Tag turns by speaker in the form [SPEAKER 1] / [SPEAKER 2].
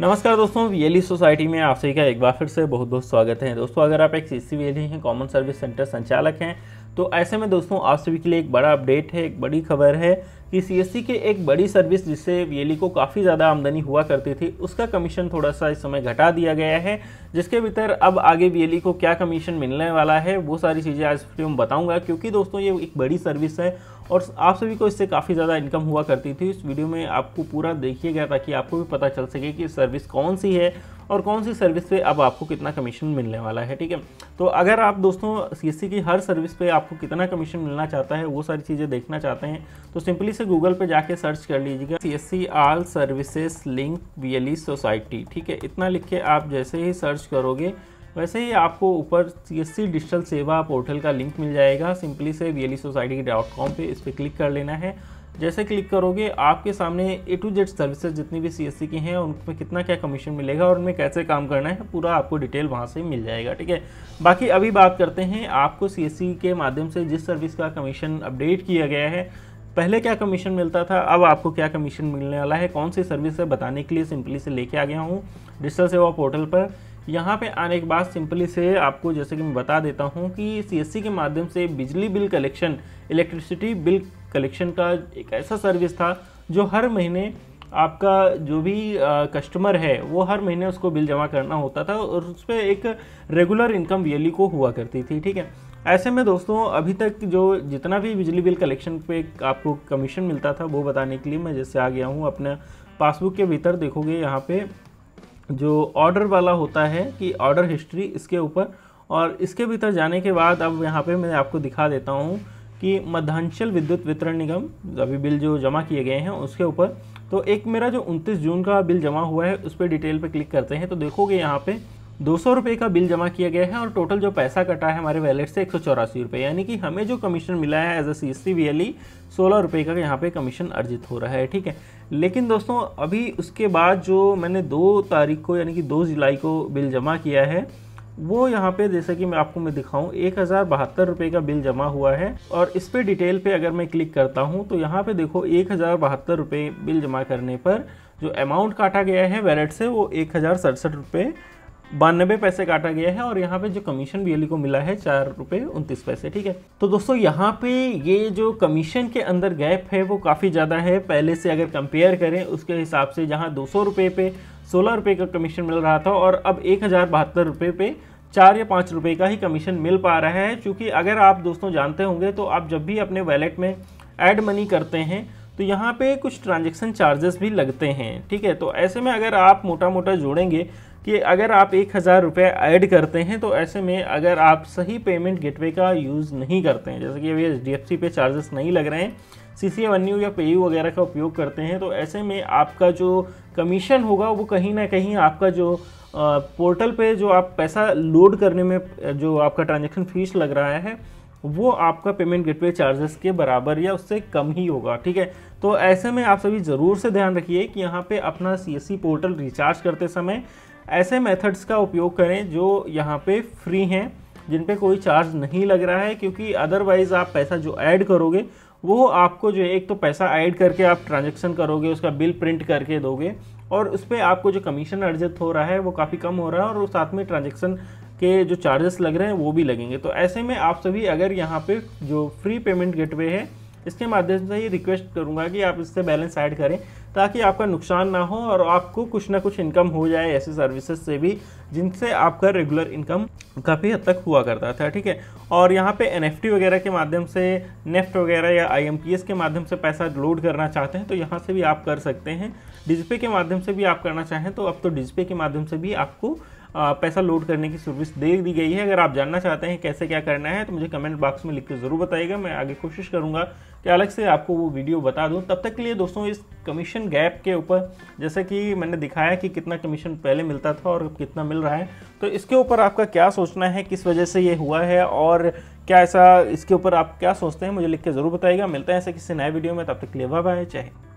[SPEAKER 1] नमस्कार दोस्तों VLE society e में आप सभी का एक बार फिर से बहुत बहुत स्वागत है दोस्तों अगर आप एक सी सी e हैं कॉमन सर्विस सेंटर संचालक हैं तो ऐसे में दोस्तों आप सभी के लिए एक बड़ा अपडेट है एक बड़ी खबर है कि सी e के एक बड़ी सर्विस जिससे वीएलई को काफ़ी ज़्यादा आमदनी हुआ करती थी उसका कमीशन थोड़ा सा इस समय घटा दिया गया है जिसके भीतर अब आगे वीएलई को क्या कमीशन मिलने वाला है वो सारी चीज़ें आज फिर हम बताऊँगा क्योंकि दोस्तों ये एक बड़ी सर्विस है और आप सभी को इससे काफ़ी ज़्यादा इनकम हुआ करती थी इस वीडियो में आपको पूरा देखिएगा ताकि आपको भी पता चल सके कि सर्विस कौन सी है और कौन सी सर्विस पे अब आपको कितना कमीशन मिलने वाला है ठीक है तो अगर आप दोस्तों सी की हर सर्विस पे आपको कितना कमीशन मिलना चाहता है वो सारी चीज़ें देखना चाहते हैं तो सिंपली से गूगल पे जाके सर्च कर लीजिएगा C S C all services link V society ठीक है इतना लिख के आप जैसे ही सर्च करोगे वैसे ही आपको ऊपर सी एस सी डिजिटल सेवा पोर्टल का लिंक मिल जाएगा सिंपली से वी सोसाइटी डॉट कॉम पर इस पर क्लिक कर लेना है जैसे क्लिक करोगे आपके सामने ए टू जेड सर्विसेज जितनी भी सी की हैं उनमें कितना क्या कमीशन मिलेगा और उनमें कैसे काम करना है पूरा आपको डिटेल वहाँ से मिल जाएगा ठीक है बाकी अभी बात करते हैं आपको सी के माध्यम से जिस सर्विस का कमीशन अपडेट किया गया है पहले क्या कमीशन मिलता था अब आपको क्या कमीशन मिलने वाला है कौन सी सर्विस है बताने के लिए सिंपली से लेके आ गया हूँ डिजिटल सेवा पोर्टल पर यहाँ पे आने के बाद सिंपली से आपको जैसे कि मैं बता देता हूँ कि सीएससी के माध्यम से बिजली bill collection electricity bill collection का एक ऐसा सर्विस था जो हर महीने आपका जो भी कस्टमर है वो हर महीने उसको बिल जमा करना होता था और उस पर एक रेगुलर इनकम वियली को हुआ करती थी ठीक है ऐसे में दोस्तों अभी तक जो जितना भी बिजली बिल कलेक्शन पे आपको कमीशन मिलता था वो बताने के लिए मैं जैसे आ गया हूँ अपने पासबुक के भीतर देखोगे यहाँ पे जो ऑर्डर वाला होता है कि ऑर्डर हिस्ट्री इसके ऊपर और इसके भीतर जाने के बाद अब यहाँ पे मैं आपको दिखा देता हूँ कि मध्यांचल विद्युत वितरण निगम अभी बिल जो जमा किए गए हैं उसके ऊपर तो एक मेरा जो 29 जून का बिल जमा हुआ है उस पर डिटेल पे क्लिक करते हैं तो देखोगे यहाँ पे दो सौ रुपये का बिल जमा किया गया है और टोटल जो पैसा कटा है हमारे वैलेट से एक सौ चौरासी रुपये यानी कि हमें जो कमीशन मिला है as a C S C V सोलह रुपये का यहाँ पे कमीशन अर्जित हो रहा है ठीक है लेकिन दोस्तों अभी उसके बाद जो मैंने दो तारीख को यानी कि दो जुलाई को बिल जमा किया है वो यहाँ पे जैसे कि मैं आपको मैं दिखाऊँ एक हज़ार बहत्तर रुपये का बिल जमा हुआ है और इस पर डिटेल पर अगर मैं क्लिक करता हूँ तो यहाँ पर देखो एक हज़ार बहत्तर रुपये बिल जमा करने पर जो अमाउंट काटा गया है वैलेट से वो एक हज़ार सड़सठ रुपये बानबे पैसे काटा गया है और यहाँ पे जो कमीशन बी e को मिला है चार रुपये उनतीस पैसे ठीक है तो दोस्तों यहाँ पे ये जो कमीशन के अंदर गैप है वो काफ़ी ज़्यादा है पहले से अगर कंपेयर करें उसके हिसाब से जहाँ दो सौ रुपये पे सोलह रुपये का कमीशन मिल रहा था और अब एक हज़ार बहत्तर रुपये पे चार या पाँच रुपये का ही कमीशन मिल पा रहा है चूँकि अगर आप दोस्तों जानते होंगे तो आप जब भी अपने वैलेट में एड मनी करते हैं तो यहाँ पे कुछ ट्रांजेक्शन चार्जेस भी लगते हैं ठीक है तो ऐसे में अगर आप मोटा मोटा जोड़ेंगे कि अगर आप एक हज़ार रुपये ऐड करते हैं तो ऐसे में अगर आप सही पेमेंट गेटवे का यूज़ नहीं करते हैं जैसे कि अभी एच डी पे चार्जेस नहीं लग रहे हैं सी सी एवन्यू या यू वगैरह का उपयोग करते हैं तो ऐसे में आपका जो कमीशन होगा वो कहीं ना कहीं आपका जो पोर्टल पे जो आप पैसा लोड करने में जो आपका ट्रांजेक्शन फीस लग रहा है वो आपका पेमेंट गेटवे चार्जेस के बराबर या उससे कम ही होगा ठीक है तो ऐसे में आप सभी ज़रूर से ध्यान रखिए कि यहाँ पे अपना सी पोर्टल रिचार्ज करते समय ऐसे मेथड्स का उपयोग करें जो यहाँ पे फ्री हैं जिन पे कोई चार्ज नहीं लग रहा है क्योंकि अदरवाइज़ आप पैसा जो ऐड करोगे वो आपको जो है एक तो पैसा ऐड करके आप ट्रांजेक्शन करोगे उसका बिल प्रिंट करके दोगे और उस पर आपको जो कमीशन अर्जित हो रहा है वो काफ़ी कम हो रहा है और साथ में ट्रांजेक्शन के जो चार्जेस लग रहे हैं वो भी लगेंगे तो ऐसे में आप सभी अगर यहाँ पे जो फ्री पेमेंट गेटवे है इसके माध्यम से ये रिक्वेस्ट करूँगा कि आप इससे बैलेंस ऐड करें ताकि आपका नुकसान ना हो और आपको कुछ ना कुछ इनकम हो जाए ऐसे सर्विसेज से भी जिनसे आपका रेगुलर इनकम काफ़ी हद तक हुआ करता था ठीक है और यहाँ पे एन वगैरह के माध्यम से नेफ्ट e वगैरह या आई के माध्यम से पैसा लोड करना चाहते हैं तो यहाँ से भी आप कर सकते हैं डिजपे के माध्यम से भी आप करना चाहें तो अब तो डिजपे के माध्यम से भी आपको पैसा लोड करने की सर्विस दे दी गई है अगर आप जानना चाहते हैं कैसे क्या करना है तो मुझे कमेंट बॉक्स में लिख के ज़रूर बताइएगा मैं आगे कोशिश करूँगा कि अलग से आपको वो वीडियो बता दूँ तब तक के लिए दोस्तों इस कमीशन गैप के ऊपर जैसे कि मैंने दिखाया कि कितना कमीशन पहले मिलता था और कितना मिल रहा है तो इसके ऊपर आपका क्या सोचना है किस वजह से ये हुआ है और क्या ऐसा इसके ऊपर आप क्या सोचते हैं मुझे लिख के ज़रूर बताइएगा मिलता है ऐसे किसी नए वीडियो में तब तक के लिए वह बाय चाहे